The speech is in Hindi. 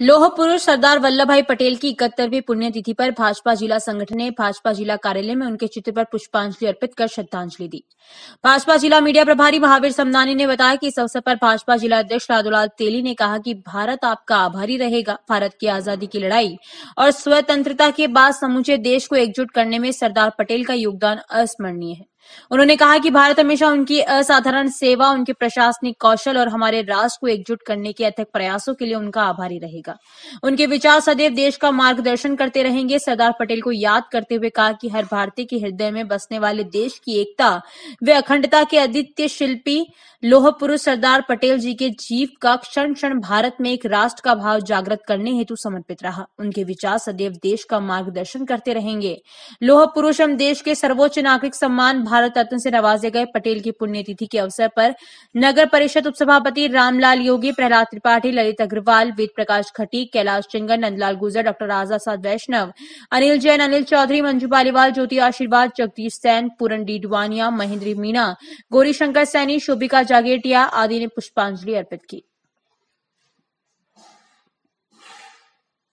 लोह पुरुष सरदार वल्लभ भाई पटेल की इकहत्तरवीं पुण्यतिथि पर भाजपा जिला संगठन ने भाजपा जिला कार्यालय में उनके चित्र पर पुष्पांजलि अर्पित कर श्रद्धांजलि दी भाजपा जिला मीडिया प्रभारी महावीर समनानी ने बताया कि इस अवसर पर भाजपा जिला अध्यक्ष राधुलाल तेली ने कहा कि भारत आपका आभारी रहेगा भारत की आजादी की लड़ाई और स्वतंत्रता के बाद समूचे देश को एकजुट करने में सरदार पटेल का योगदान अस्मरणीय है उन्होंने कहा कि भारत हमेशा उनकी असाधारण सेवा उनके प्रशासनिक कौशल और हमारे राष्ट्र को एकजुट करने के अथक प्रयासों के लिए उनका आभारी रहेगा उनके विचार सदैव देश का मार्गदर्शन करते रहेंगे सरदार पटेल को याद करते हुए कहा कि हर भारतीय के हृदय में बसने वाले देश की एकता व अखंडता के अद्वितीय शिल्पी लोह पुरुष सरदार पटेल जी के जीव का क्षण क्षण भारत में एक राष्ट्र का भाव जागृत करने हेतु समर्पित रहा उनके विचार सदैव देश का मार्गदर्शन करते रहेंगे लोह पुरुष हम देश के सर्वोच्च नागरिक सम्मान भारत रत्न से नवाजे गए पटेल की पुण्यतिथि के अवसर पर नगर परिषद उपसभापति रामलाल योगी प्रहलाद त्रिपाठी ललित अग्रवाल वेद प्रकाश खटी कैलाश चिंगन नंदलाल गुजर डॉक्टर राजासाद वैष्णव अनिल जैन अनिल चौधरी मंजू पालीवाल ज्योति आशीर्वाद जगदीश सैन पूरन डीडवानिया महेंद्र मीणा गौरीशंकर सैनी शोभिका जागेटिया आदि ने पुष्पांजलि अर्पित की